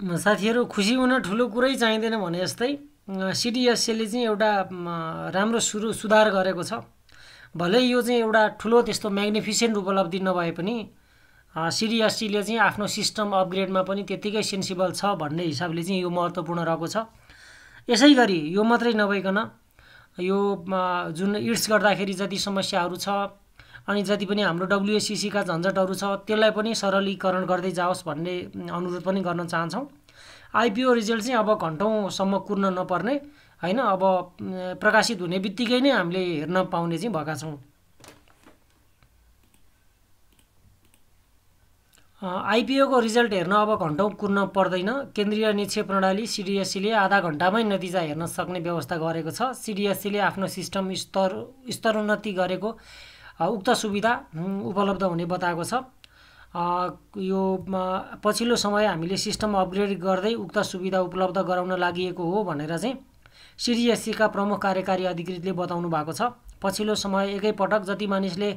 साथीहरू खुसी हुन ठुलो कुरै चाहिँदैन भने जस्तै सिडिएसएले चाहिँ एउटा राम्रो सुरु सुधार गरेको छ भलै यो चाहिँ एउटा ठुलो त्यस्तो म्याग्निफिसेन्ट उपलब्धि नभए पनि सिडिएससीले चाहिँ आफ्नो सिस्टम अपग्रेडमा पनि त्यत्तिकै सेन्सिबल छ भन्ने हिसाबले चाहिँ यो महत्त्वपूर्ण रहेको छ यसै गरी यो मात्रै नभइकन यो जुन इड्स गर्दाखेरि जति समस्याहरू छ अनि जति पनि हाम्रो डब्लुएसिसीका झन्झटहरू छ त्यसलाई पनि सरलीकरण गर्दै जाओस् भन्ने अनुरोध पनि गर्न चाहन्छौँ आइपिओ रिजल्ट चाहिँ अब घन्टौँसम्म कुर्न नपर्ने होइन अब प्रकाशित हुने बित्तिकै नै हामीले हेर्न पाउने चाहिँ भएका छौँ आइपिओको रिजल्ट हेर्न अब घन्टौँ कुर्न पर्दैन केन्द्रीय निक्षेप प्रणाली सिडिएससीले e आधा घन्टामै नतिजा हेर्न सक्ने व्यवस्था गरेको छ सिडिएससीले e आफ्नो सिस्टम स्तर स्तरोन्नति गरेको उक्त सुविधा उपलब्ध हुने बताएको छ यो पछिल्लो समय हामीले सिस्टम अपग्रेड गर्दै उक्त सुविधा उपलब्ध गराउन लागि हो भनेर चाहिँ सिडिएससीका प्रमुख कार्यकारी अधिकृतले बताउनु भएको छ पछिल्लो समय एकैपटक जति मानिसले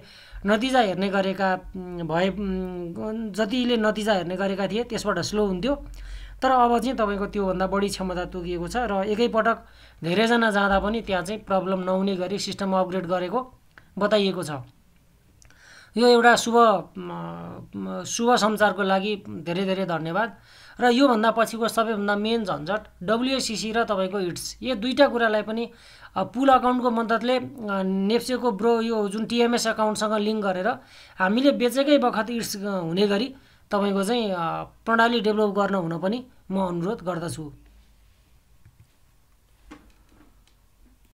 नतिजा हेर्ने गरेका भए जतिले नतिजा हेर्ने गरेका थिए त्यसबाट स्लो हुन्थ्यो तर अब चाहिँ तपाईँको त्योभन्दा बढी क्षमता तोकिएको छ र एकैपटक धेरैजना जाँदा पनि त्यहाँ चाहिँ प्रब्लम नहुने गरी सिस्टम अपग्रेड गरेको बताइएको छ यो एउटा शुभ शुभ सञ्चारको लागि धेरै धेरै धन्यवाद र योभन्दा पछिको सबैभन्दा मेन झन्झट डब्लुएसिसी र तपाईँको हिट्स यो दुईवटा कुरालाई पनि पुल अकाउन्टको मद्दतले नेप्सेको ब्रो यो जुन टिएमएस अकाउन्टसँग लिङ्क गरेर हामीले बेचेकै बखत इट्स हुने गरी तपाईँको चाहिँ प्रणाली डेभलप गर्न हुन पनि म अनुरोध गर्दछु